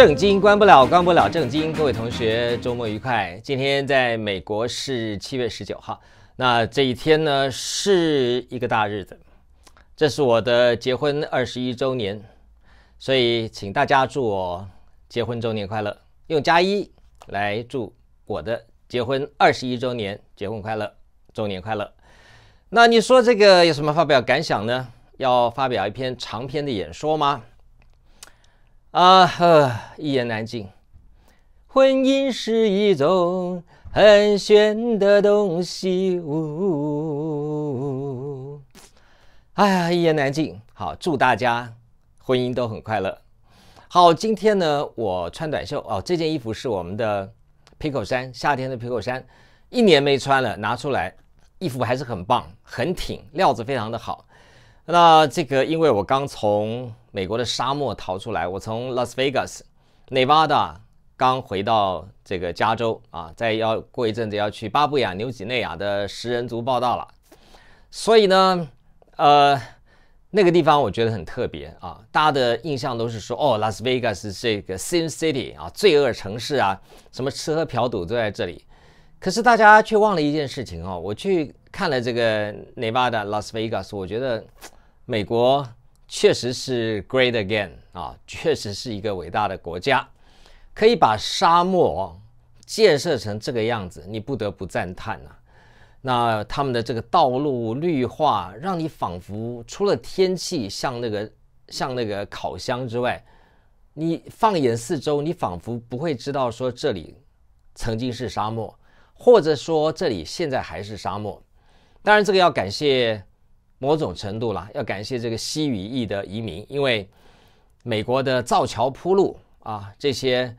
正经关不了，关不了正经。各位同学，周末愉快！今天在美国是七月十九号，那这一天呢是一个大日子，这是我的结婚二十一周年，所以请大家祝我结婚周年快乐，用加一来祝我的结婚二十一周年结婚快乐，周年快乐。那你说这个有什么发表感想呢？要发表一篇长篇的演说吗？啊呵，一言难尽。婚姻是一种很玄的东西。呜。哎呀，一言难尽。好，祝大家婚姻都很快乐。好，今天呢，我穿短袖哦。这件衣服是我们的皮口衫，夏天的皮口衫，一年没穿了，拿出来，衣服还是很棒，很挺，料子非常的好。那这个，因为我刚从美国的沙漠逃出来，我从拉斯维加斯、a d a 刚回到这个加州啊，再要过一阵子要去巴布亚纽几内亚的食人族报道了，所以呢，呃，那个地方我觉得很特别啊。大家的印象都是说，哦，拉斯维加斯这个 Sin City 啊，罪恶城市啊，什么吃喝嫖赌都在这里。可是大家却忘了一件事情哦，我去。看了这个 Nevada Las Vegas，我觉得美国确实是 great again 啊，确实是一个伟大的国家，可以把沙漠建设成这个样子，你不得不赞叹呐。那他们的这个道路绿化，让你仿佛除了天气像那个像那个烤箱之外，你放眼四周，你仿佛不会知道说这里曾经是沙漠，或者说这里现在还是沙漠。当然，这个要感谢某种程度啦，要感谢这个西语裔的移民，因为美国的造桥铺路啊，这些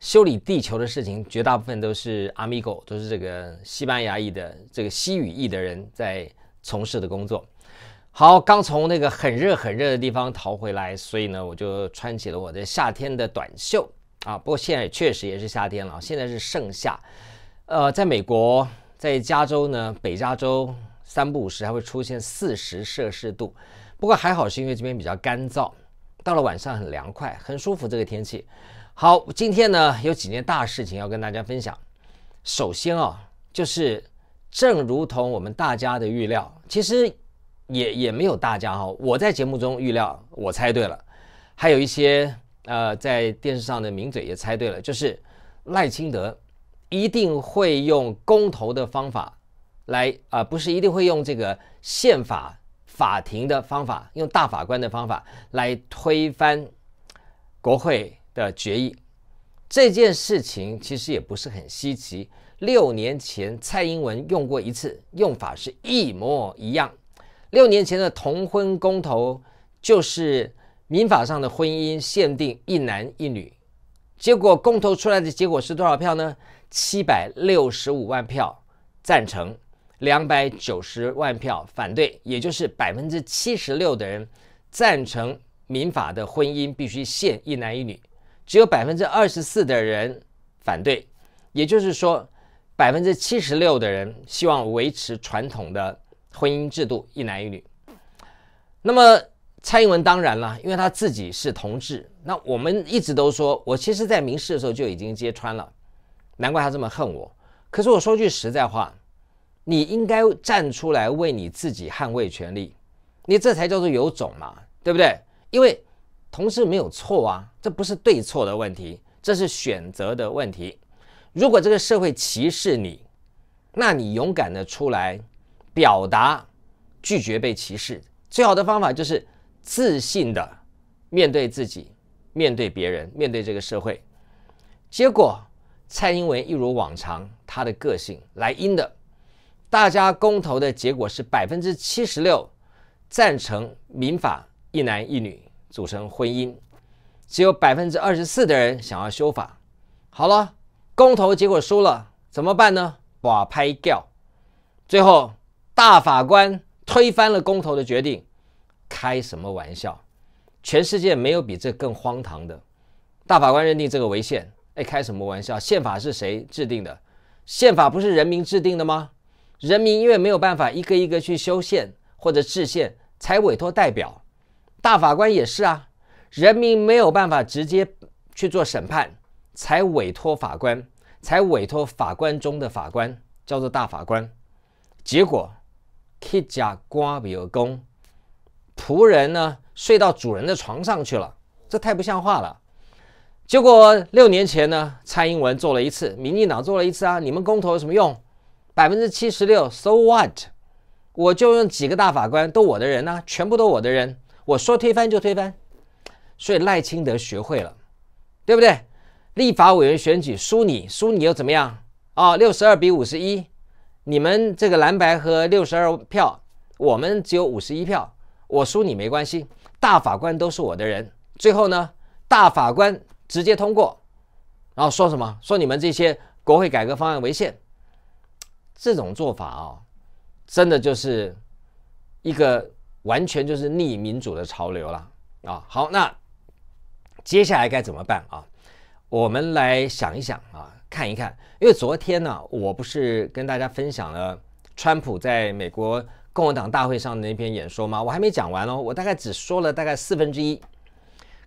修理地球的事情，绝大部分都是阿米狗，都是这个西班牙裔的这个西语裔的人在从事的工作。好，刚从那个很热很热的地方逃回来，所以呢，我就穿起了我的夏天的短袖啊。不过现在确实也是夏天了，现在是盛夏。呃，在美国。在加州呢，北加州三不五时还会出现四十摄氏度，不过还好是因为这边比较干燥，到了晚上很凉快，很舒服这个天气。好，今天呢有几件大事情要跟大家分享。首先啊，就是，正如同我们大家的预料，其实也也没有大家哈，我在节目中预料，我猜对了，还有一些呃在电视上的名嘴也猜对了，就是赖清德。一定会用公投的方法来啊，不是一定会用这个宪法法庭的方法，用大法官的方法来推翻国会的决议。这件事情其实也不是很稀奇，六年前蔡英文用过一次，用法是一模一样。六年前的同婚公投就是民法上的婚姻限定一男一女，结果公投出来的结果是多少票呢？七百六十五万票赞成，两百九十万票反对，也就是百分之七十六的人赞成民法的婚姻必须限一男一女，只有百分之二十四的人反对。也就是说，百分之七十六的人希望维持传统的婚姻制度一男一女。那么，蔡英文当然了，因为他自己是同志。那我们一直都说，我其实在民事的时候就已经揭穿了。难怪他这么恨我。可是我说句实在话，你应该站出来为你自己捍卫权利，你这才叫做有种嘛，对不对？因为同事没有错啊，这不是对错的问题，这是选择的问题。如果这个社会歧视你，那你勇敢的出来表达，拒绝被歧视。最好的方法就是自信的面对自己，面对别人，面对这个社会。结果。蔡英文一如往常，她的个性来阴的。大家公投的结果是百分之七十六赞成民法一男一女组成婚姻，只有百分之二十四的人想要修法。好了，公投结果输了怎么办呢？把拍掉。最后大法官推翻了公投的决定，开什么玩笑？全世界没有比这更荒唐的。大法官认定这个违宪。哎，开什么玩笑？宪法是谁制定的？宪法不是人民制定的吗？人民因为没有办法一个一个去修宪或者制宪，才委托代表。大法官也是啊，人民没有办法直接去做审判，才委托法官，才委托法官中的法官叫做大法官。结果，客家瓜比尔公仆人呢睡到主人的床上去了，这太不像话了。结果六年前呢，蔡英文做了一次，民进党做了一次啊。你们公投有什么用？百分之七十六，so what？我就用几个大法官，都我的人呢，全部都我的人，我说推翻就推翻。所以赖清德学会了，对不对？立法委员选举输你，输你又怎么样啊？六十二比五十一，你们这个蓝白和六十二票，我们只有五十一票，我输你没关系。大法官都是我的人，最后呢，大法官。直接通过，然后说什么？说你们这些国会改革方案违宪，这种做法啊，真的就是一个完全就是逆民主的潮流了啊！好，那接下来该怎么办啊？我们来想一想啊，看一看。因为昨天呢，我不是跟大家分享了川普在美国共和党大会上的那篇演说吗？我还没讲完哦，我大概只说了大概四分之一。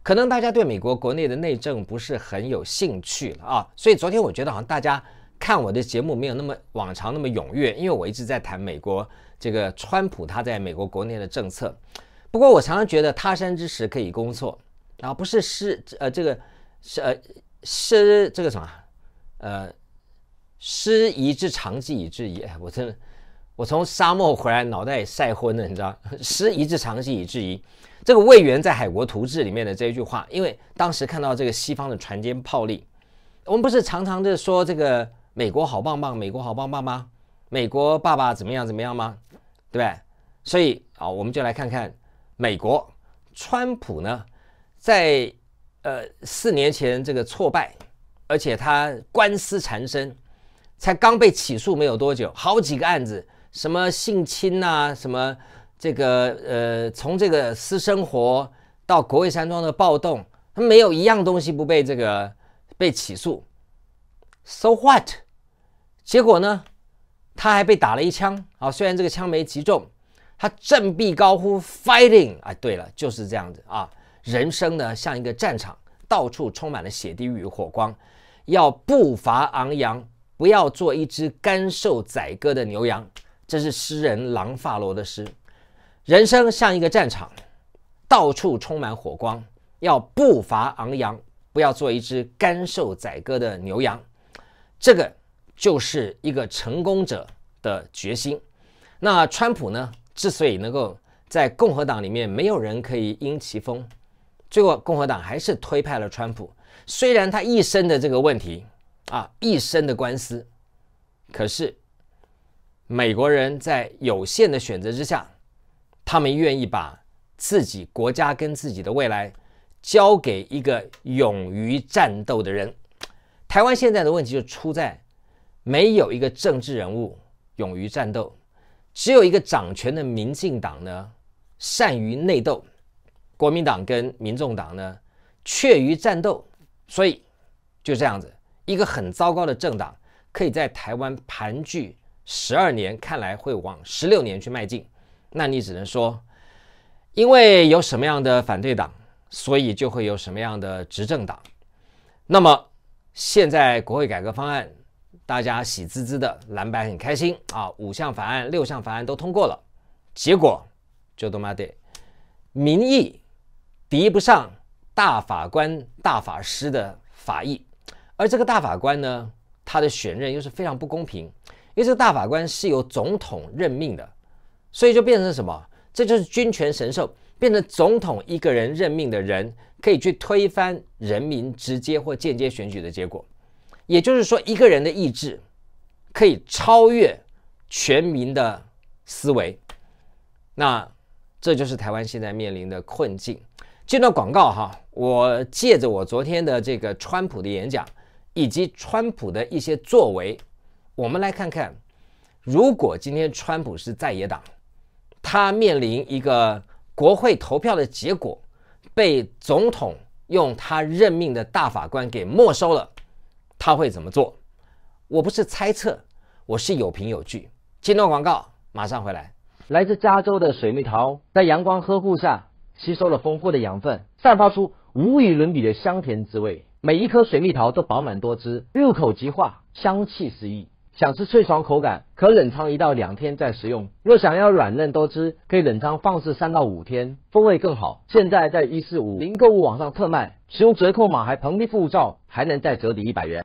可能大家对美国国内的内政不是很有兴趣了啊，所以昨天我觉得好像大家看我的节目没有那么往常那么踊跃，因为我一直在谈美国这个川普他在美国国内的政策。不过我常常觉得他山之石可以攻错啊，不是失呃这个是呃失这个什么呃失夷之长技以质疑，我真的我从沙漠回来脑袋晒昏了，你知道 失夷之长技以制夷。这个魏源在《海国图志》里面的这一句话，因为当时看到这个西方的船坚炮利，我们不是常常的说这个美国好棒棒，美国好棒棒吗？美国爸爸怎么样怎么样吗？对吧？所以好，我们就来看看美国，川普呢，在呃四年前这个挫败，而且他官司缠身，才刚被起诉没有多久，好几个案子，什么性侵啊，什么。这个呃，从这个私生活到国会山庄的暴动，他没有一样东西不被这个被起诉。So what？结果呢？他还被打了一枪啊！虽然这个枪没击中，他振臂高呼 “fighting” 啊！对了，就是这样子啊！人生呢，像一个战场，到处充满了血滴与火光，要步伐昂扬，不要做一只甘受宰割的牛羊。这是诗人朗法罗的诗。人生像一个战场，到处充满火光，要步伐昂扬，不要做一只甘受宰割的牛羊。这个就是一个成功者的决心。那川普呢？之所以能够在共和党里面，没有人可以因其风，最后共和党还是推派了川普。虽然他一生的这个问题啊，一生的官司，可是美国人在有限的选择之下。他们愿意把自己国家跟自己的未来交给一个勇于战斗的人。台湾现在的问题就出在没有一个政治人物勇于战斗，只有一个掌权的民进党呢善于内斗，国民党跟民众党呢怯于战斗，所以就这样子，一个很糟糕的政党可以在台湾盘踞十二年，看来会往十六年去迈进。那你只能说，因为有什么样的反对党，所以就会有什么样的执政党。那么现在国会改革方案，大家喜滋滋的，蓝白很开心啊，五项法案、六项法案都通过了。结果就他妈的，民意敌不上大法官、大法师的法意。而这个大法官呢，他的选任又是非常不公平，因为这个大法官是由总统任命的。所以就变成什么？这就是军权神授，变成总统一个人任命的人可以去推翻人民直接或间接选举的结果。也就是说，一个人的意志可以超越全民的思维。那这就是台湾现在面临的困境。这段广告哈，我借着我昨天的这个川普的演讲，以及川普的一些作为，我们来看看，如果今天川普是在野党。他面临一个国会投票的结果被总统用他任命的大法官给没收了，他会怎么做？我不是猜测，我是有凭有据。接段广告，马上回来。来自加州的水蜜桃，在阳光呵护下吸收了丰富的养分，散发出无与伦比的香甜滋味。每一颗水蜜桃都饱满多汁，入口即化，香气四溢。想吃脆爽口感，可冷藏一到两天再食用；若想要软嫩多汁，可以冷藏放置三到五天，风味更好。现在在一四五零购物网上特卖，使用折扣码还蓬荜护照，还能再折抵一百元。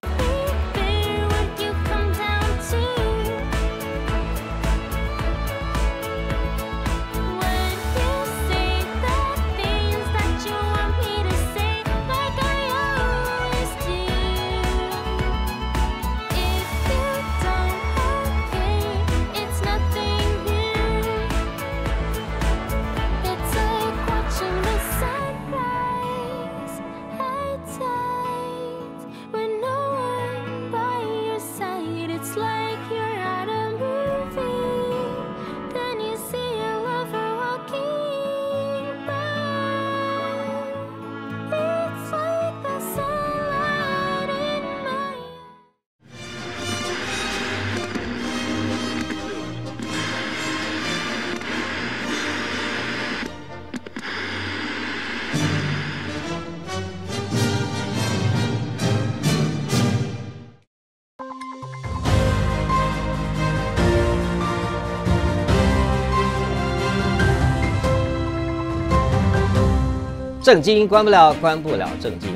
政经关不了，关不了政经。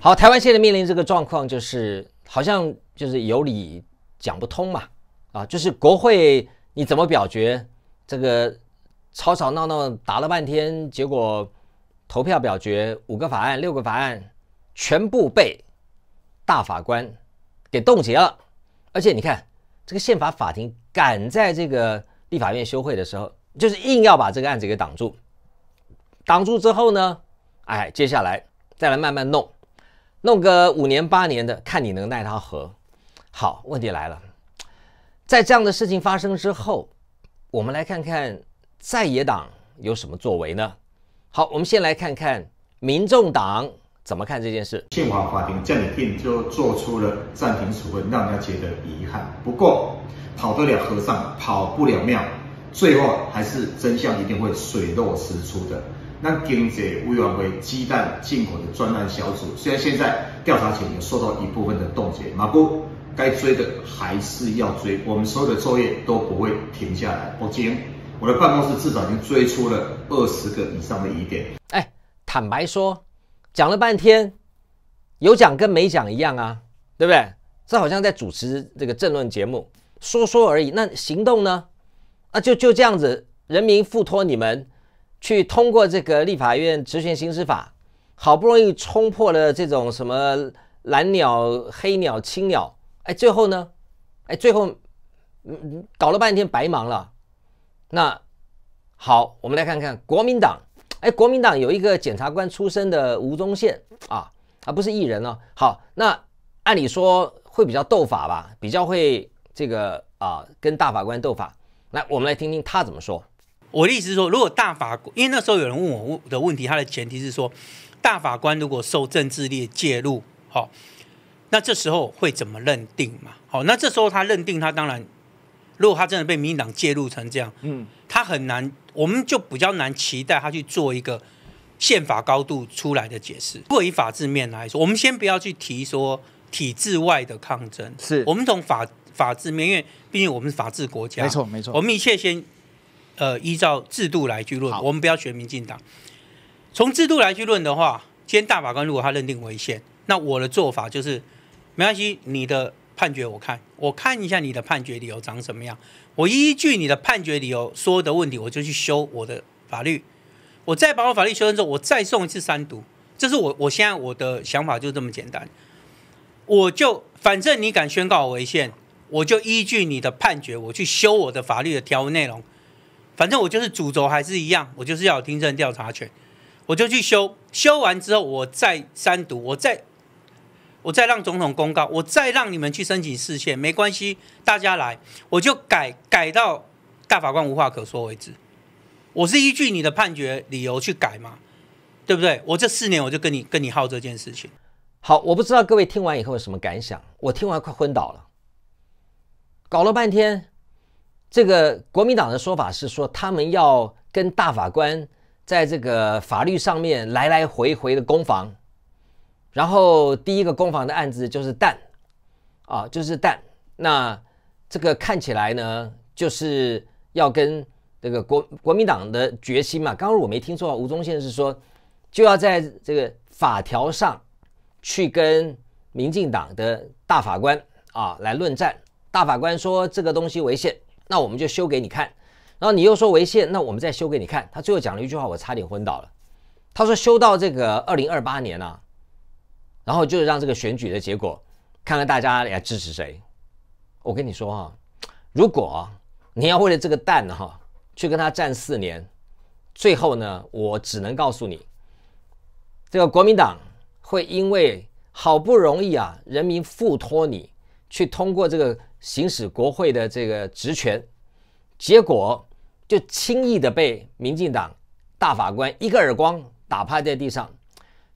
好，台湾现在面临这个状况，就是好像就是有理讲不通嘛，啊，就是国会你怎么表决？这个吵吵闹闹打了半天，结果投票表决五个法案、六个法案全部被大法官给冻结了。而且你看，这个宪法法庭赶在这个立法院休会的时候，就是硬要把这个案子给挡住。挡住之后呢？哎，接下来再来慢慢弄，弄个五年八年的，看你能奈他何。好，问题来了，在这样的事情发生之后，我们来看看在野党有什么作为呢？好，我们先来看看民众党怎么看这件事。宪华法庭这你定就做出了暂停处分，让人觉得遗憾。不过跑得了和尚跑不了庙，最后还是真相一定会水落石出的。那经济委员会鸡蛋进口的专案小组，虽然现在调查前有受到一部分的冻结，马不该追的还是要追，我们所有的作业都不会停下来。我今我的办公室至少已经追出了二十个以上的疑点。哎，坦白说，讲了半天，有讲跟没讲一样啊，对不对？这好像在主持这个政论节目说说而已，那行动呢？啊，就就这样子，人民付托你们。去通过这个立法院职权行使法，好不容易冲破了这种什么蓝鸟、黑鸟、青鸟，哎，最后呢，哎，最后搞了半天白忙了。那好，我们来看看国民党，哎，国民党有一个检察官出身的吴宗宪啊，而不是艺人哦。好，那按理说会比较斗法吧，比较会这个啊跟大法官斗法。来，我们来听听他怎么说。我的意思是说，如果大法，官，因为那时候有人问我问的问题，他的前提是说，大法官如果受政治力介入，好，那这时候会怎么认定嘛？好，那这时候他认定他当然，如果他真的被民进党介入成这样，嗯，他很难，我们就比较难期待他去做一个宪法高度出来的解释。如果以法治面来说，我们先不要去提说体制外的抗争，是我们从法法治面，因为毕竟我们是法治国家，没错没错，我们一切先。呃，依照制度来去论，我们不要学民进党。从制度来去论的话，今天大法官如果他认定违宪，那我的做法就是没关系，你的判决我看，我看一下你的判决理由长什么样。我依据你的判决理由说的问题，我就去修我的法律。我再把我法律修正之后，我再送一次三读。这是我我现在我的想法就这么简单。我就反正你敢宣告违宪，我就依据你的判决，我去修我的法律的条文内容。反正我就是主轴还是一样，我就是要有听证调查权，我就去修，修完之后我再删读，我再我再让总统公告，我再让你们去申请视线，没关系，大家来，我就改改到大法官无话可说为止。我是依据你的判决理由去改嘛，对不对？我这四年我就跟你跟你耗这件事情。好，我不知道各位听完以后有什么感想，我听完快昏倒了，搞了半天。这个国民党的说法是说，他们要跟大法官在这个法律上面来来回回的攻防，然后第一个攻防的案子就是弹，啊，就是弹。那这个看起来呢，就是要跟这个国国民党的决心嘛。刚刚我没听错，吴宗宪是说，就要在这个法条上去跟民进党的大法官啊来论战。大法官说这个东西为限。那我们就修给你看，然后你又说违宪，那我们再修给你看。他最后讲了一句话，我差点昏倒了。他说修到这个二零二八年啊，然后就让这个选举的结果看看大家来支持谁。我跟你说啊，如果你要为了这个蛋哈去跟他战四年，最后呢，我只能告诉你，这个国民党会因为好不容易啊，人民附托你去通过这个。行使国会的这个职权，结果就轻易的被民进党大法官一个耳光打趴在地上。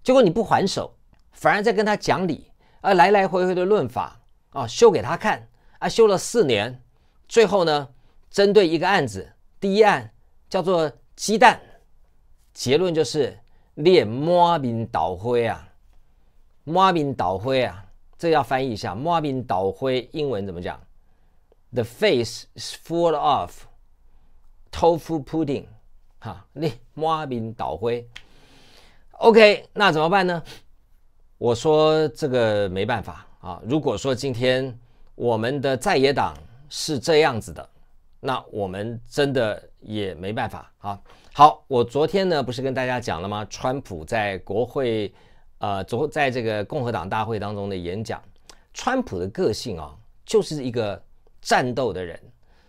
结果你不还手，反而在跟他讲理，啊来来回回的论法，啊修给他看，啊修了四年，最后呢，针对一个案子，第一案叫做鸡蛋，结论就是脸摸面倒灰啊，摸面倒灰啊。这要翻译一下，抹饼倒灰，英文怎么讲？The face is full of tofu pudding，哈，那抹饼倒灰，OK，那怎么办呢？我说这个没办法啊。如果说今天我们的在野党是这样子的，那我们真的也没办法啊。好，我昨天呢不是跟大家讲了吗？川普在国会。呃，昨在这个共和党大会当中的演讲，川普的个性啊，就是一个战斗的人，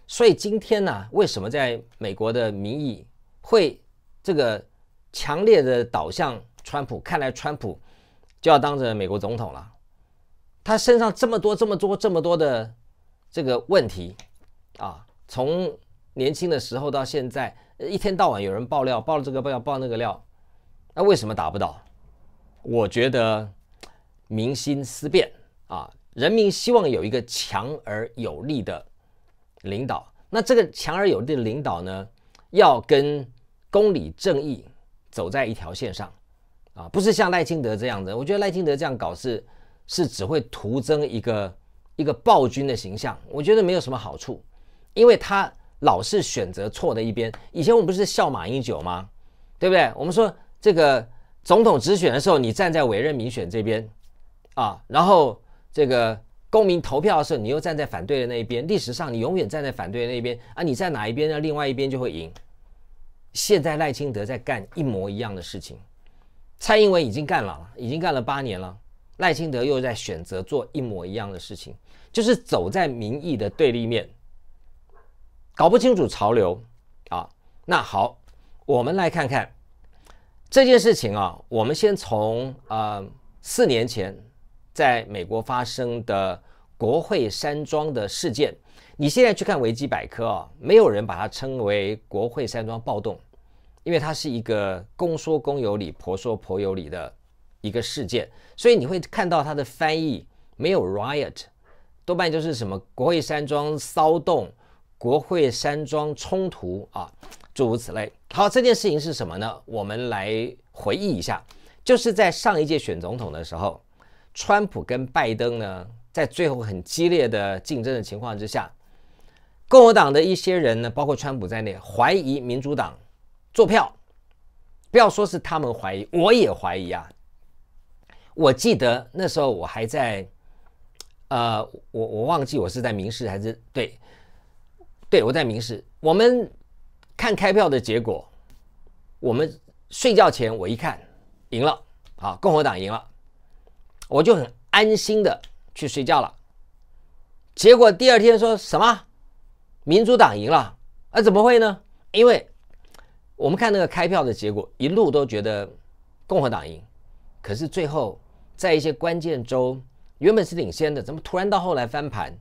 所以今天呢，为什么在美国的民意会这个强烈的导向川普？看来川普就要当着美国总统了。他身上这么多、这么多、这么多的这个问题啊，从年轻的时候到现在，一天到晚有人爆料，爆了这个爆料，爆那个料，那为什么达不到？我觉得民心思变啊，人民希望有一个强而有力的领导。那这个强而有力的领导呢，要跟公理正义走在一条线上啊，不是像赖清德这样的。我觉得赖清德这样搞是是只会徒增一个一个暴君的形象，我觉得没有什么好处，因为他老是选择错的一边。以前我们不是笑马英九吗？对不对？我们说这个。总统直选的时候，你站在委任民选这边，啊，然后这个公民投票的时候，你又站在反对的那一边。历史上你永远站在反对的那一边啊，你在哪一边呢？另外一边就会赢。现在赖清德在干一模一样的事情，蔡英文已经干了，已经干了八年了，赖清德又在选择做一模一样的事情，就是走在民意的对立面，搞不清楚潮流啊。那好，我们来看看。这件事情啊，我们先从呃四年前在美国发生的国会山庄的事件。你现在去看维基百科啊，没有人把它称为国会山庄暴动，因为它是一个公说公有理，婆说婆有理的一个事件，所以你会看到它的翻译没有 riot，多半就是什么国会山庄骚动、国会山庄冲突啊，诸如此类。好，这件事情是什么呢？我们来回忆一下，就是在上一届选总统的时候，川普跟拜登呢，在最后很激烈的竞争的情况之下，共和党的一些人呢，包括川普在内，怀疑民主党做票。不要说是他们怀疑，我也怀疑啊。我记得那时候我还在，呃，我我忘记我是在明世还是对，对我在明世，我们。看开票的结果，我们睡觉前我一看，赢了啊，共和党赢了，我就很安心的去睡觉了。结果第二天说什么，民主党赢了啊？怎么会呢？因为我们看那个开票的结果，一路都觉得共和党赢，可是最后在一些关键州原本是领先的，怎么突然到后来翻盘？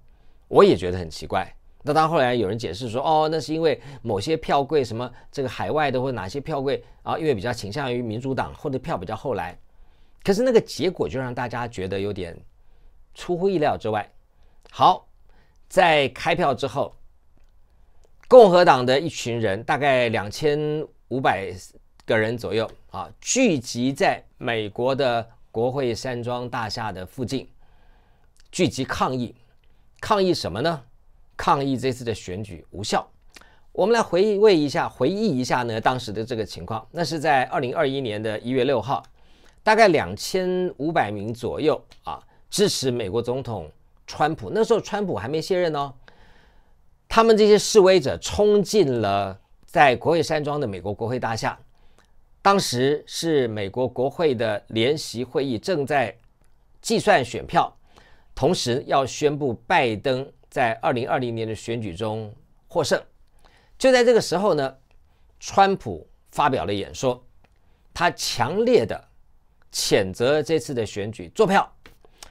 我也觉得很奇怪。那当后来有人解释说，哦，那是因为某些票柜什么这个海外的或哪些票柜啊，因为比较倾向于民主党，或者票比较后来，可是那个结果就让大家觉得有点出乎意料之外。好，在开票之后，共和党的一群人大概两千五百个人左右啊，聚集在美国的国会山庄大厦的附近，聚集抗议，抗议什么呢？抗议这次的选举无效。我们来回味一下，回忆一下呢当时的这个情况。那是在二零二一年的一月六号，大概两千五百名左右啊，支持美国总统川普。那时候川普还没卸任呢。他们这些示威者冲进了在国会山庄的美国国会大厦。当时是美国国会的联席会议正在计算选票，同时要宣布拜登。在二零二零年的选举中获胜，就在这个时候呢，川普发表了演说，他强烈的谴责这次的选举作票，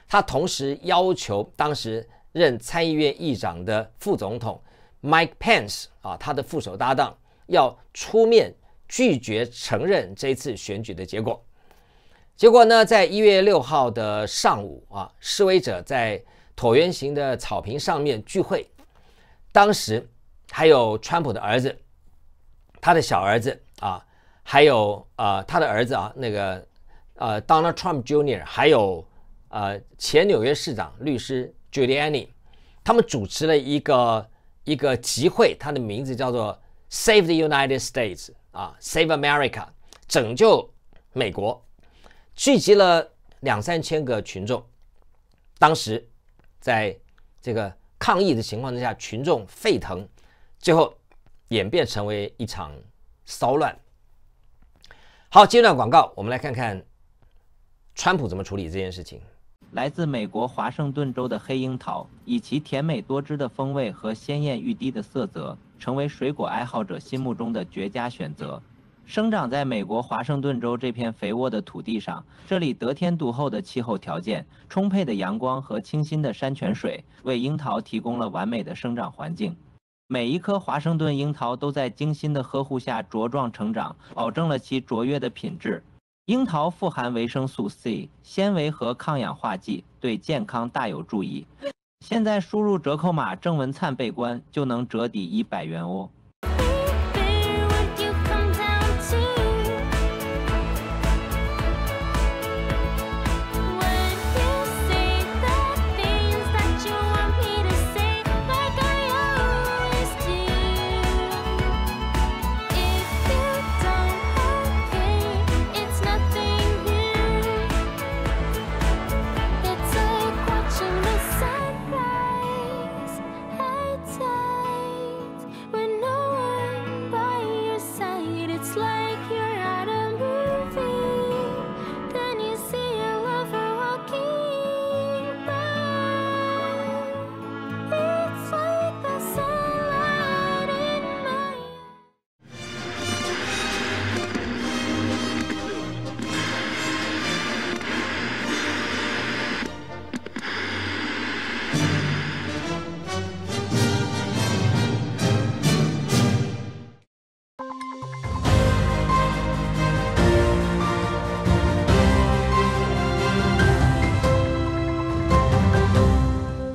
他同时要求当时任参议院议长的副总统 Mike Pence 啊，他的副手搭档要出面拒绝承认这次选举的结果。结果呢，在一月六号的上午啊，示威者在。椭圆形的草坪上面聚会，当时还有川普的儿子，他的小儿子啊，还有呃他的儿子啊，那个呃 Donald Trump Jr.，还有呃前纽约市长律师 Giuliani，他们主持了一个一个集会，他的名字叫做 “Save the United States” 啊，“Save America”，拯救美国，聚集了两三千个群众，当时。在这个抗议的情况之下，群众沸腾，最后演变成为一场骚乱。好，接段广告，我们来看看川普怎么处理这件事情。来自美国华盛顿州的黑樱桃，以其甜美多汁的风味和鲜艳欲滴的色泽，成为水果爱好者心目中的绝佳选择。生长在美国华盛顿州这片肥沃的土地上，这里得天独厚的气候条件、充沛的阳光和清新的山泉水，为樱桃提供了完美的生长环境。每一颗华盛顿樱桃都在精心的呵护下茁壮成长，保证了其卓越的品质。樱桃富含维生素 C、纤维和抗氧化剂，对健康大有注意。现在输入折扣码“郑文灿被关”就能折抵一百元哦。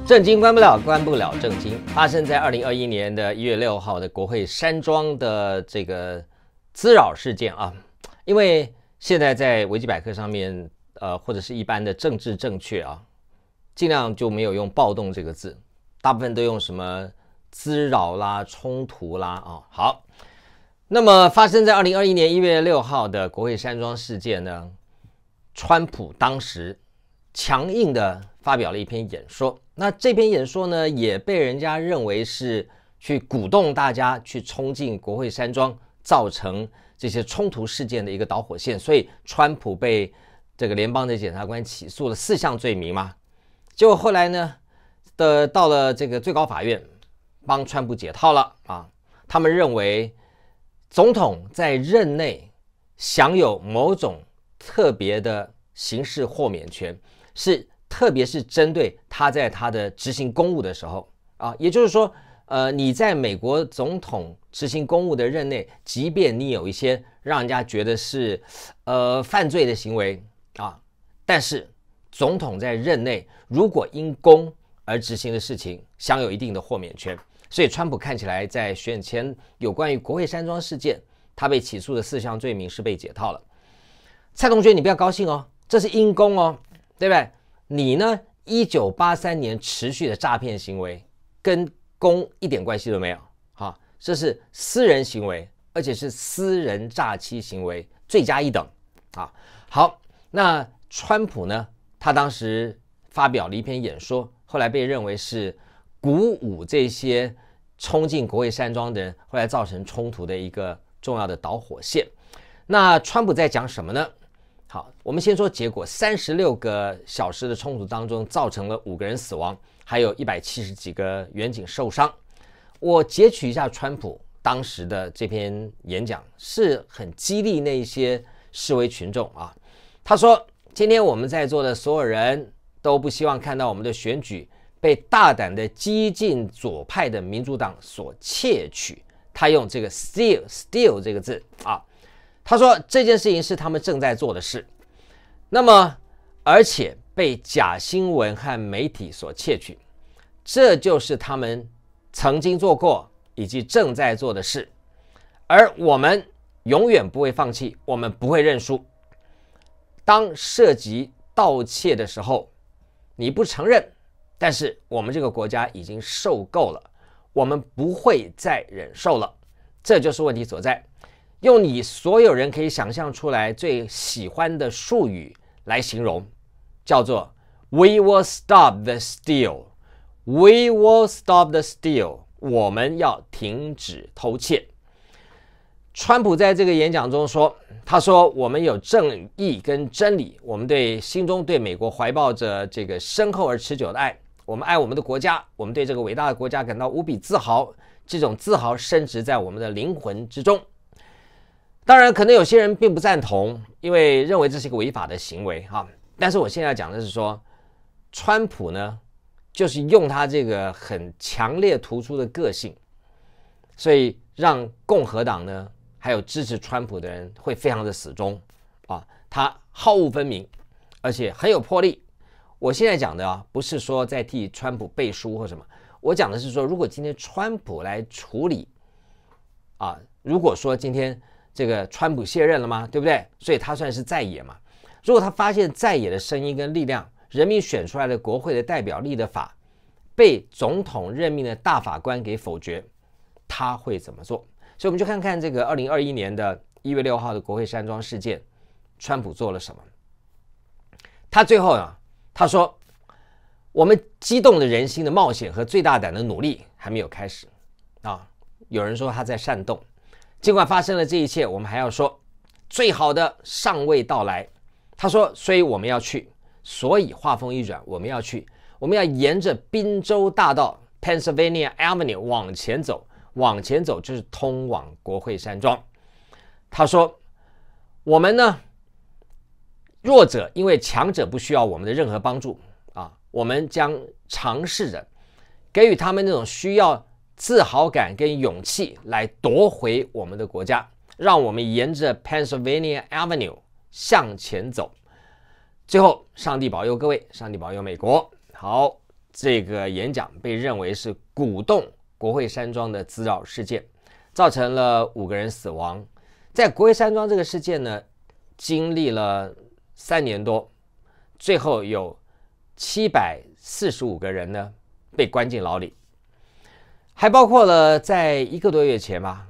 震惊，关不了，关不了。震惊，发生在二零二一年的一月六号的国会山庄的这个滋扰事件啊。因为现在在维基百科上面，呃，或者是一般的政治正确啊，尽量就没有用“暴动”这个字，大部分都用什么“滋扰”啦、“冲突”啦啊。好，那么发生在二零二一年一月六号的国会山庄事件呢，川普当时强硬的发表了一篇演说。那这篇演说呢，也被人家认为是去鼓动大家去冲进国会山庄，造成这些冲突事件的一个导火线。所以，川普被这个联邦的检察官起诉了四项罪名嘛。结果后来呢，的到了这个最高法院，帮川普解套了啊。他们认为，总统在任内享有某种特别的刑事豁免权，是。特别是针对他在他的执行公务的时候啊，也就是说，呃，你在美国总统执行公务的任内，即便你有一些让人家觉得是，呃，犯罪的行为啊，但是总统在任内如果因公而执行的事情，享有一定的豁免权。所以，川普看起来在选前有关于国会山庄事件，他被起诉的四项罪名是被解套了。蔡同学，你不要高兴哦，这是因公哦，对不对？你呢？一九八三年持续的诈骗行为跟公一点关系都没有，哈，这是私人行为，而且是私人诈欺行为，罪加一等啊。好，那川普呢？他当时发表了一篇演说，后来被认为是鼓舞这些冲进国会山庄的人，后来造成冲突的一个重要的导火线。那川普在讲什么呢？好，我们先说结果。三十六个小时的冲突当中，造成了五个人死亡，还有一百七十几个远景受伤。我截取一下川普当时的这篇演讲，是很激励那些示威群众啊。他说：“今天我们在座的所有人都不希望看到我们的选举被大胆的激进左派的民主党所窃取。”他用这个 steal steal 这个字啊。他说这件事情是他们正在做的事，那么而且被假新闻和媒体所窃取，这就是他们曾经做过以及正在做的事，而我们永远不会放弃，我们不会认输。当涉及盗窃的时候，你不承认，但是我们这个国家已经受够了，我们不会再忍受了，这就是问题所在。用你所有人可以想象出来最喜欢的术语来形容，叫做 "We will stop the steal", "We will stop the steal"，我们要停止偷窃。川普在这个演讲中说，他说我们有正义跟真理，我们对心中对美国怀抱着这个深厚而持久的爱，我们爱我们的国家，我们对这个伟大的国家感到无比自豪，这种自豪升值在我们的灵魂之中。当然，可能有些人并不赞同，因为认为这是一个违法的行为啊。但是我现在讲的是说，川普呢，就是用他这个很强烈突出的个性，所以让共和党呢，还有支持川普的人会非常的死忠啊。他好恶分明，而且很有魄力。我现在讲的啊，不是说在替川普背书或什么，我讲的是说，如果今天川普来处理，啊，如果说今天。这个川普卸任了吗？对不对？所以他算是在野嘛。如果他发现在野的声音跟力量，人民选出来的国会的代表立的法，被总统任命的大法官给否决，他会怎么做？所以我们就看看这个二零二一年的一月六号的国会山庄事件，川普做了什么？他最后啊，他说：“我们激动的人心的冒险和最大胆的努力还没有开始。”啊，有人说他在煽动。尽管发生了这一切，我们还要说，最好的尚未到来。他说，所以我们要去，所以话锋一转，我们要去，我们要沿着宾州大道 （Pennsylvania Avenue） 往前走，往前走就是通往国会山庄。他说，我们呢，弱者，因为强者不需要我们的任何帮助啊，我们将尝试着给予他们那种需要。自豪感跟勇气来夺回我们的国家，让我们沿着 Pennsylvania Avenue 向前走。最后，上帝保佑各位，上帝保佑美国。好，这个演讲被认为是鼓动国会山庄的滋扰事件，造成了五个人死亡。在国会山庄这个事件呢，经历了三年多，最后有七百四十五个人呢被关进牢里。还包括了，在一个多月前吧，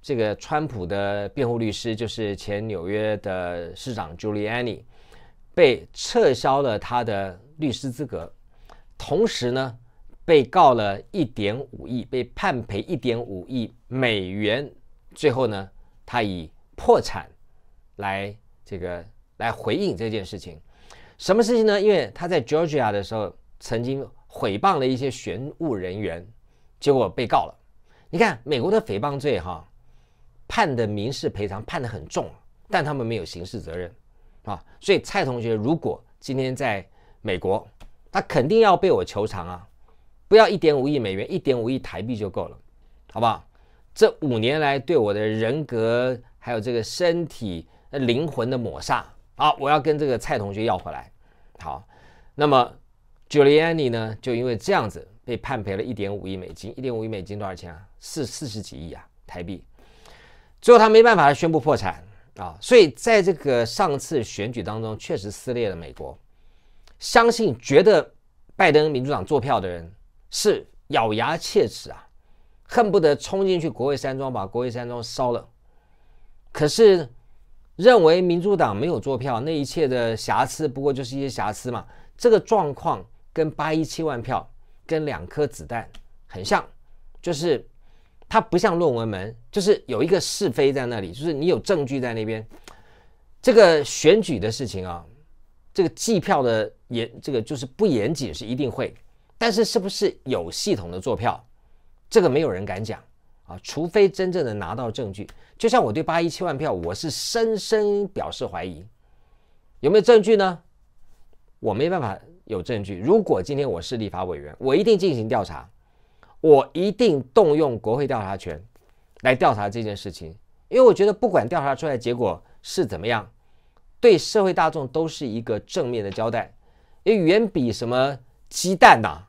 这个川普的辩护律师就是前纽约的市长 Giuliani，被撤销了他的律师资格，同时呢，被告了一点五亿，被判赔一点五亿美元。最后呢，他以破产来这个来回应这件事情。什么事情呢？因为他在 Georgia 的时候曾经毁谤了一些选务人员。结果被告了，你看美国的诽谤罪哈，判的民事赔偿判的很重，但他们没有刑事责任，啊，所以蔡同学如果今天在美国，他肯定要被我求偿啊，不要一点五亿美元，一点五亿台币就够了，好不好？这五年来对我的人格还有这个身体、灵魂的抹杀啊，我要跟这个蔡同学要回来。好，那么 Giuliani 呢，就因为这样子。被判赔了一点五亿美金，一点五亿美金多少钱啊？四四十几亿啊，台币。最后他没办法，宣布破产啊。所以在这个上次选举当中，确实撕裂了美国。相信觉得拜登民主党做票的人是咬牙切齿啊，恨不得冲进去国会山庄把国会山庄烧了。可是认为民主党没有做票，那一切的瑕疵不过就是一些瑕疵嘛。这个状况跟八一七万票。跟两颗子弹很像，就是它不像论文门，就是有一个是非在那里，就是你有证据在那边。这个选举的事情啊，这个计票的严，这个就是不严谨是一定会，但是是不是有系统的做票，这个没有人敢讲啊，除非真正的拿到证据。就像我对八一七万票，我是深深表示怀疑，有没有证据呢？我没办法。有证据。如果今天我是立法委员，我一定进行调查，我一定动用国会调查权来调查这件事情，因为我觉得不管调查出来结果是怎么样，对社会大众都是一个正面的交代，因为远比什么鸡蛋呐、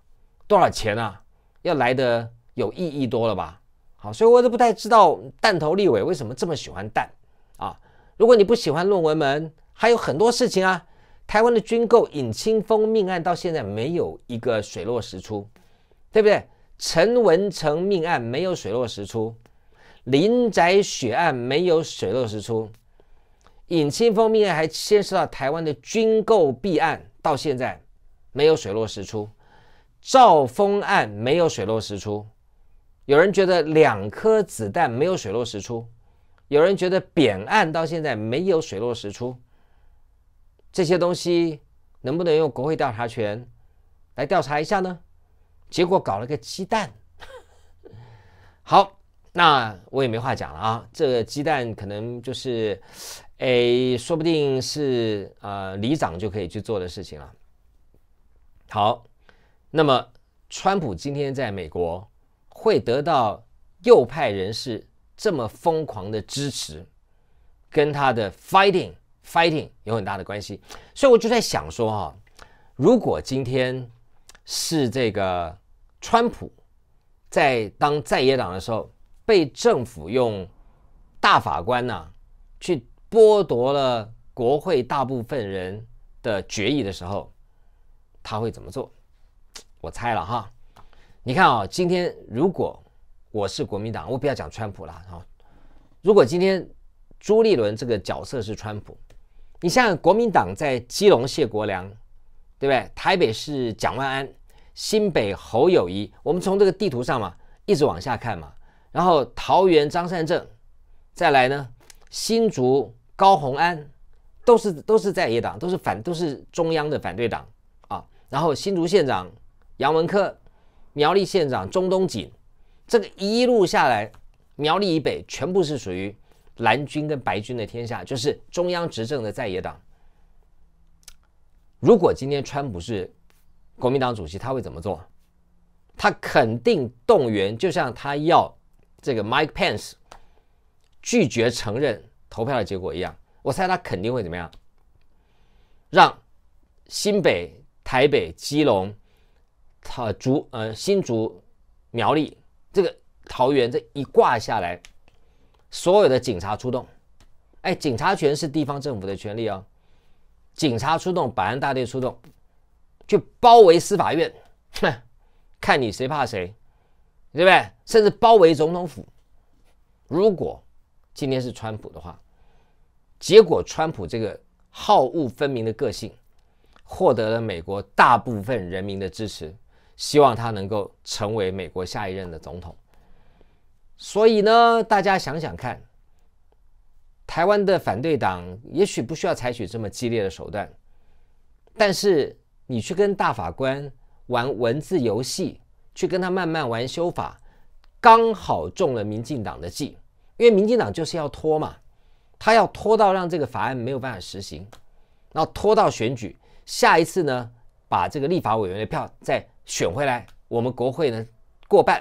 多少钱呐要来的有意义多了吧？好，所以我都不太知道弹头立委为什么这么喜欢蛋啊。如果你不喜欢论文门，还有很多事情啊。台湾的军购尹清峰命案到现在没有一个水落石出，对不对？陈文成命案没有水落石出，林宅血案没有水落石出，尹清峰命案还牵涉到台湾的军购弊案，到现在没有水落石出，赵峰案没有水落石出，有人觉得两颗子弹没有水落石出，有人觉得扁案到现在没有水落石出。这些东西能不能用国会调查权来调查一下呢？结果搞了个鸡蛋。好，那我也没话讲了啊，这个鸡蛋可能就是，哎，说不定是啊，里长就可以去做的事情了。好，那么川普今天在美国会得到右派人士这么疯狂的支持，跟他的 fighting。fighting 有很大的关系，所以我就在想说哈，如果今天是这个川普在当在野党的时候，被政府用大法官呢去剥夺了国会大部分人的决议的时候，他会怎么做？我猜了哈，你看啊，今天如果我是国民党，我不要讲川普了啊，如果今天朱立伦这个角色是川普。你像国民党在基隆谢国梁，对不对？台北是蒋万安，新北侯友谊。我们从这个地图上嘛，一直往下看嘛，然后桃园张善政，再来呢，新竹高鸿安，都是都是在野党，都是反都是中央的反对党啊。然后新竹县长杨文科，苗栗县长钟东锦，这个一路下来，苗栗以北全部是属于。蓝军跟白军的天下就是中央执政的在野党。如果今天川普是国民党主席，他会怎么做？他肯定动员，就像他要这个 Mike Pence 拒绝承认投票的结果一样，我猜他肯定会怎么样？让新北、台北、基隆、草竹呃新竹、苗栗这个桃园这一挂下来。所有的警察出动，哎，警察权是地方政府的权利哦，警察出动，保安大队出动，去包围司法院，哼，看你谁怕谁，对不对？甚至包围总统府。如果今天是川普的话，结果川普这个好恶分明的个性，获得了美国大部分人民的支持，希望他能够成为美国下一任的总统。所以呢，大家想想看，台湾的反对党也许不需要采取这么激烈的手段，但是你去跟大法官玩文字游戏，去跟他慢慢玩修法，刚好中了民进党的计，因为民进党就是要拖嘛，他要拖到让这个法案没有办法实行，然后拖到选举下一次呢，把这个立法委员的票再选回来，我们国会呢过半，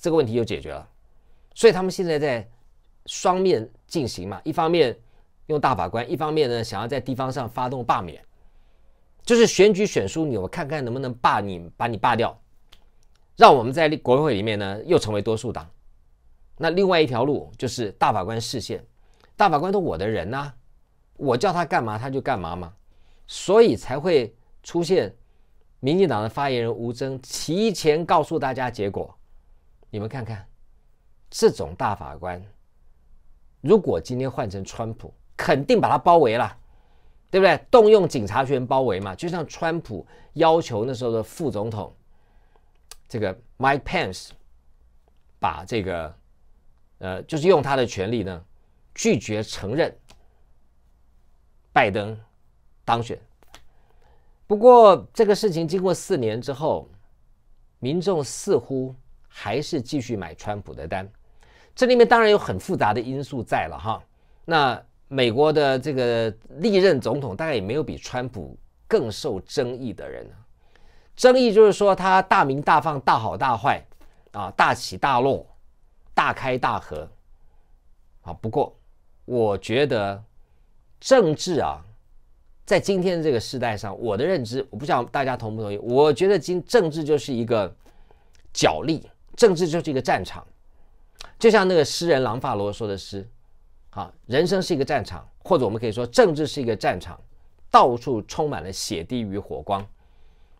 这个问题就解决了。所以他们现在在双面进行嘛，一方面用大法官，一方面呢想要在地方上发动罢免，就是选举选输你，我看看能不能罢你，把你罢掉，让我们在国会里面呢又成为多数党。那另外一条路就是大法官视线，大法官都我的人呐，我叫他干嘛他就干嘛嘛，所以才会出现民进党的发言人吴征提前告诉大家结果，你们看看。这种大法官，如果今天换成川普，肯定把他包围了，对不对？动用警察权包围嘛，就像川普要求那时候的副总统这个 Mike Pence 把这个呃，就是用他的权利呢，拒绝承认拜登当选。不过这个事情经过四年之后，民众似乎还是继续买川普的单。这里面当然有很复杂的因素在了哈。那美国的这个历任总统大概也没有比川普更受争议的人。争议就是说他大名大放，大好大坏，啊，大起大落，大开大合，啊。不过，我觉得政治啊，在今天这个时代上，我的认知，我不知道大家同不同意。我觉得今政治就是一个角力，政治就是一个战场。就像那个诗人朗法罗说的诗，好，人生是一个战场，或者我们可以说政治是一个战场，到处充满了血滴与火光，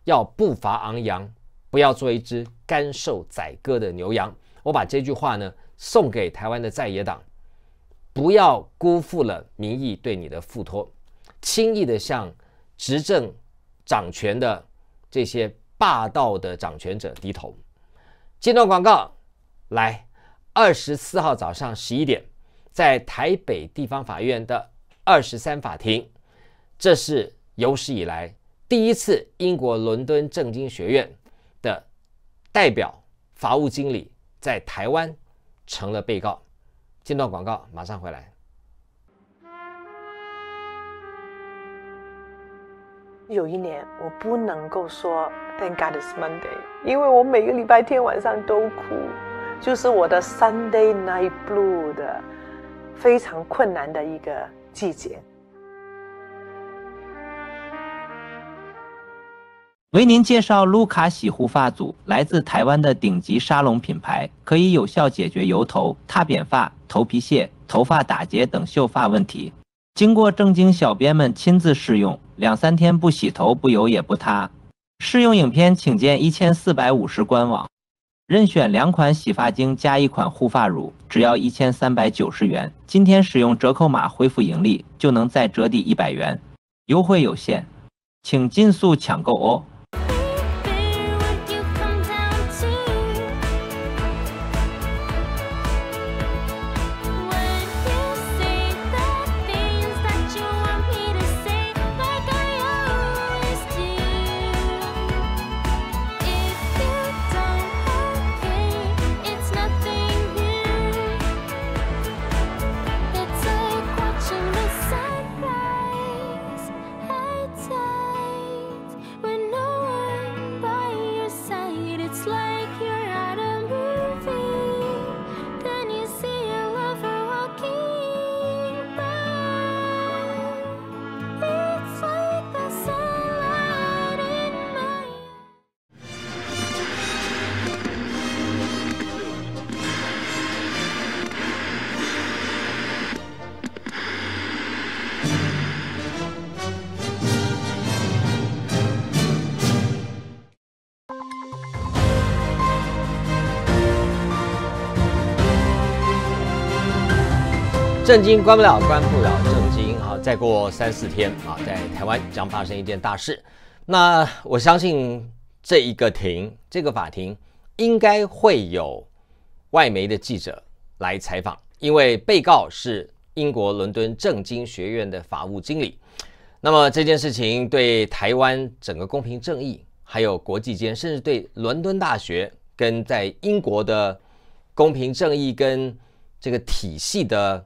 要步伐昂扬，不要做一只甘受宰割的牛羊。我把这句话呢送给台湾的在野党，不要辜负了民意对你的付托，轻易的向执政、掌权的这些霸道的掌权者低头。接段广告，来。二十四号早上十一点，在台北地方法院的二十三法庭，这是有史以来第一次，英国伦敦政经学院的代表法务经理在台湾成了被告。间到广告，马上回来。有一年，我不能够说 Thank God it's Monday，因为我每个礼拜天晚上都哭。就是我的 Sunday Night Blue 的非常困难的一个季节。为您介绍卢卡洗护发组，来自台湾的顶级沙龙品牌，可以有效解决油头、塌扁发、头皮屑、头发打结等秀发问题。经过正经小编们亲自试用，两三天不洗头不油也不塌。试用影片请见一千四百五十官网。任选两款洗发精加一款护发乳，只要一千三百九十元。今天使用折扣码恢复盈利，就能再折抵一百元，优惠有限，请尽速抢购哦。正惊关不了，关不了正惊啊！再过三四天啊，在台湾将发生一件大事。那我相信这一个庭，这个法庭应该会有外媒的记者来采访，因为被告是英国伦敦正经学院的法务经理。那么这件事情对台湾整个公平正义，还有国际间，甚至对伦敦大学跟在英国的公平正义跟这个体系的。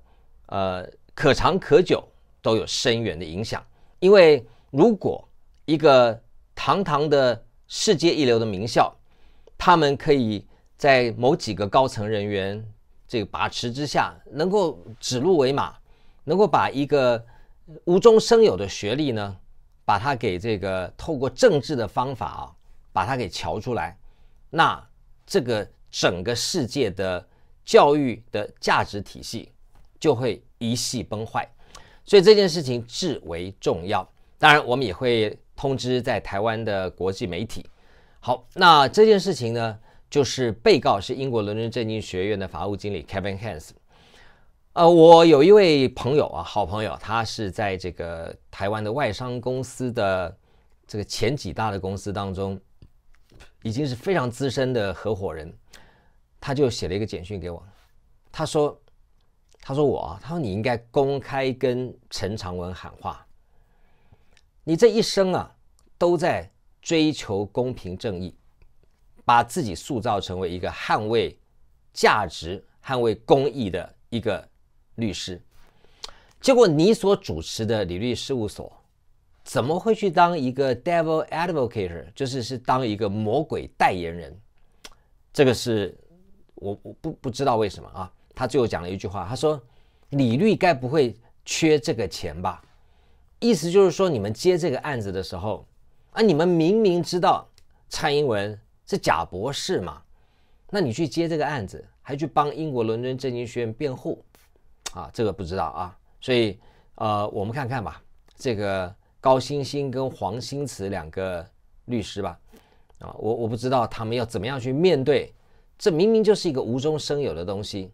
呃，可长可久，都有深远的影响。因为如果一个堂堂的世界一流的名校，他们可以在某几个高层人员这个把持之下，能够指鹿为马，能够把一个无中生有的学历呢，把它给这个透过政治的方法啊，把它给瞧出来，那这个整个世界的教育的价值体系。就会一系崩坏，所以这件事情至为重要。当然，我们也会通知在台湾的国际媒体。好，那这件事情呢，就是被告是英国伦敦政经学院的法务经理 Kevin h a n s 呃，我有一位朋友啊，好朋友，他是在这个台湾的外商公司的这个前几大的公司当中，已经是非常资深的合伙人。他就写了一个简讯给我，他说。他说我，他说你应该公开跟陈长文喊话。你这一生啊，都在追求公平正义，把自己塑造成为一个捍卫价值、捍卫公益的一个律师。结果你所主持的李律事务所，怎么会去当一个 devil advocate，就是是当一个魔鬼代言人？这个是我我不不知道为什么啊。他最后讲了一句话，他说：“李律该不会缺这个钱吧？”意思就是说，你们接这个案子的时候，啊，你们明明知道蔡英文是假博士嘛，那你去接这个案子，还去帮英国伦敦政经学院辩护，啊，这个不知道啊。所以，呃，我们看看吧，这个高星鑫跟黄新慈两个律师吧，啊，我我不知道他们要怎么样去面对，这明明就是一个无中生有的东西。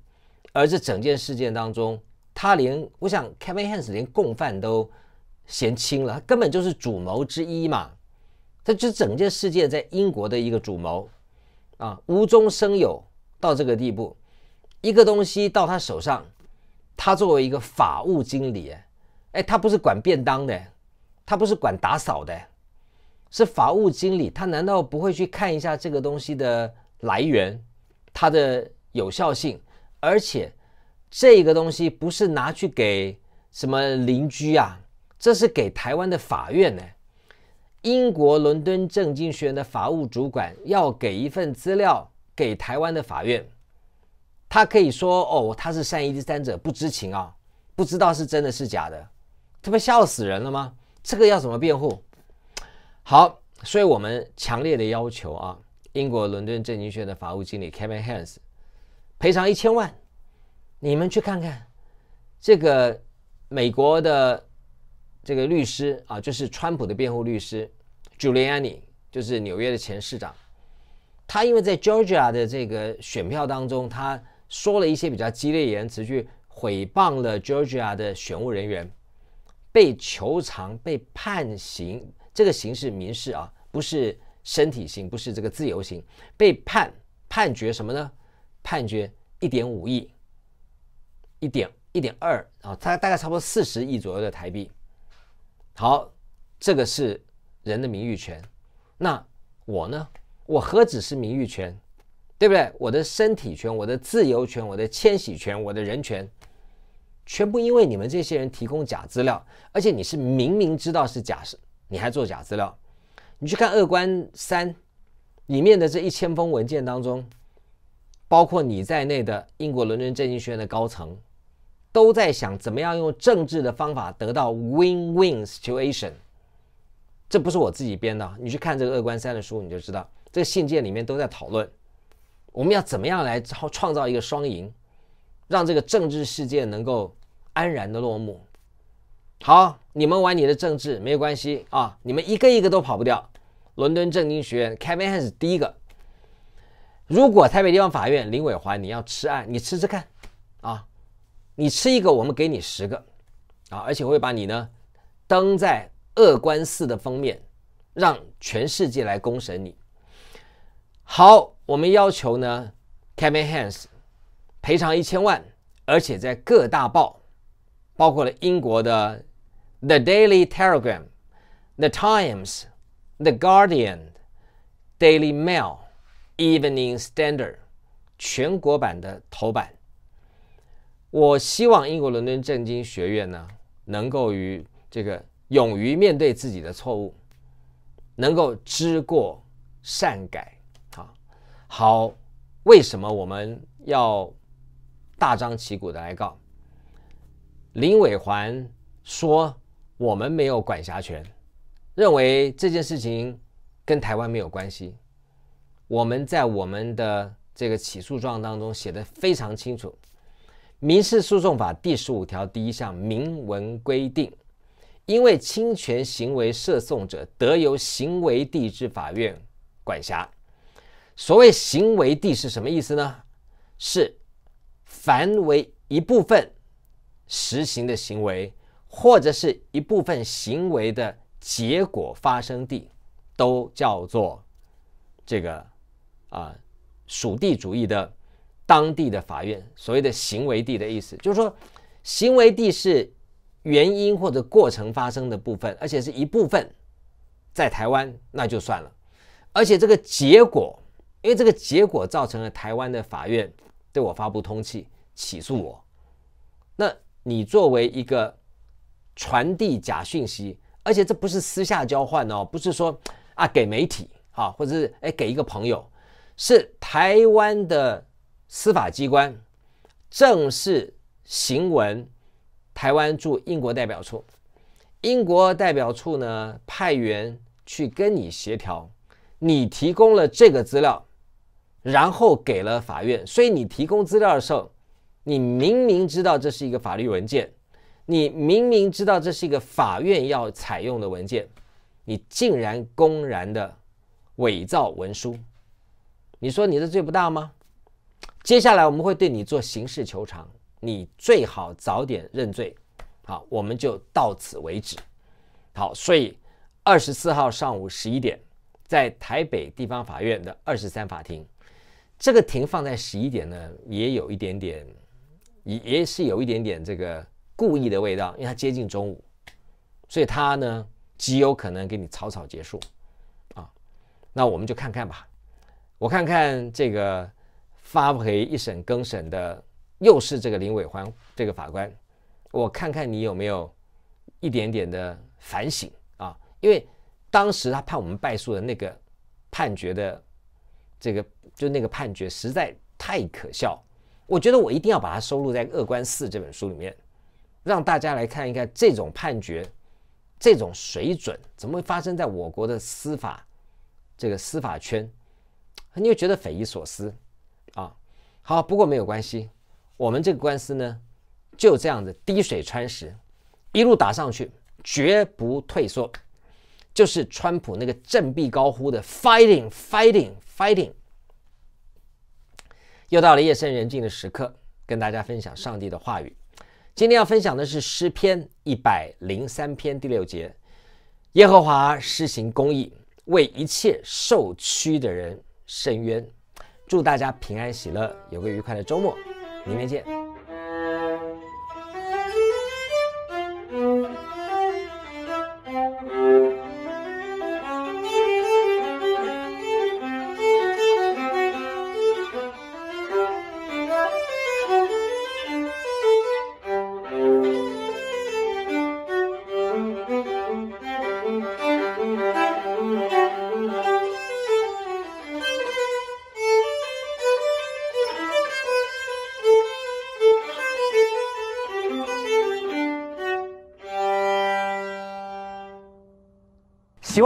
而这整件事件当中，他连我想 Kevin h a n s 连共犯都嫌轻了，他根本就是主谋之一嘛。他就整件事件在英国的一个主谋啊，无中生有到这个地步，一个东西到他手上，他作为一个法务经理，哎，他不是管便当的，他不是管打扫的，是法务经理，他难道不会去看一下这个东西的来源，它的有效性？而且这个东西不是拿去给什么邻居啊，这是给台湾的法院呢。英国伦敦政经学院的法务主管要给一份资料给台湾的法院，他可以说哦，他是善意第三者不知情啊，不知道是真的是假的，这不笑死人了吗？这个要怎么辩护？好，所以我们强烈的要求啊，英国伦敦政经学院的法务经理 Kevin h a n s 赔偿一千万，你们去看看，这个美国的这个律师啊，就是川普的辩护律师 Giuliani，就是纽约的前市长，他因为在 Georgia 的这个选票当中，他说了一些比较激烈言辞，去诽谤了 Georgia 的选务人员，被求偿被判刑，这个刑事民事啊，不是身体刑，不是这个自由刑，被判判决什么呢？判决一点五亿，一点一点二啊，大概大概差不多四十亿左右的台币。好，这个是人的名誉权。那我呢？我何止是名誉权，对不对？我的身体权、我的自由权、我的迁徙权、我的人权，全部因为你们这些人提供假资料，而且你是明明知道是假的，你还做假资料。你去看二关三里面的这一千封文件当中。包括你在内的英国伦敦政经学院的高层，都在想怎么样用政治的方法得到 win-win situation。这不是我自己编的，你去看这个二关三的书，你就知道这个信件里面都在讨论，我们要怎么样来创造一个双赢，让这个政治事件能够安然的落幕。好，你们玩你的政治没有关系啊，你们一个一个都跑不掉。伦敦政经学院，Kevin h a n s 第一个。如果台北地方法院林伟华，你要吃案，你吃吃看，啊，你吃一个，我们给你十个，啊，而且会把你呢登在《恶官司》的封面，让全世界来公审你。好，我们要求呢，Kevin h a n s 赔偿一千万，而且在各大报，包括了英国的《The Daily t e l e g r a m The Times》、《The Guardian》、《Daily Mail》。Evening Standard 全国版的头版，我希望英国伦敦政经学院呢能够于这个勇于面对自己的错误，能够知过善改啊！好，为什么我们要大张旗鼓的来告林伟环说我们没有管辖权，认为这件事情跟台湾没有关系？我们在我们的这个起诉状当中写的非常清楚，《民事诉讼法》第十五条第一项明文规定，因为侵权行为涉讼者得由行为地之法院管辖。所谓行为地是什么意思呢？是凡为一部分实行的行为，或者是一部分行为的结果发生地，都叫做这个。啊，属地主义的当地的法院，所谓的行为地的意思，就是说，行为地是原因或者过程发生的部分，而且是一部分，在台湾那就算了。而且这个结果，因为这个结果造成了台湾的法院对我发布通缉、起诉我。那你作为一个传递假讯息，而且这不是私下交换哦，不是说啊给媒体啊，或者是哎给一个朋友。是台湾的司法机关正式行文台湾驻英国代表处，英国代表处呢派员去跟你协调，你提供了这个资料，然后给了法院。所以你提供资料的时候，你明明知道这是一个法律文件，你明明知道这是一个法院要采用的文件，你竟然公然的伪造文书。你说你的罪不大吗？接下来我们会对你做刑事求偿，你最好早点认罪。好，我们就到此为止。好，所以二十四号上午十一点，在台北地方法院的二十三法庭，这个庭放在十一点呢，也有一点点，也也是有一点点这个故意的味道，因为它接近中午，所以它呢极有可能给你草草结束。啊，那我们就看看吧。我看看这个发回一审更审的又是这个林伟欢这个法官，我看看你有没有一点点的反省啊？因为当时他判我们败诉的那个判决的这个就那个判决实在太可笑，我觉得我一定要把它收录在《恶官四》这本书里面，让大家来看一看这种判决这种水准怎么会发生在我国的司法这个司法圈？你就觉得匪夷所思，啊，好，不过没有关系。我们这个官司呢，就这样子滴水穿石，一路打上去，绝不退缩。就是川普那个振臂高呼的 “fighting, fighting, fighting”。又到了夜深人静的时刻，跟大家分享上帝的话语。今天要分享的是诗篇一百零三篇第六节：“耶和华施行公义，为一切受屈的人。”深渊，祝大家平安喜乐，有个愉快的周末，明天见。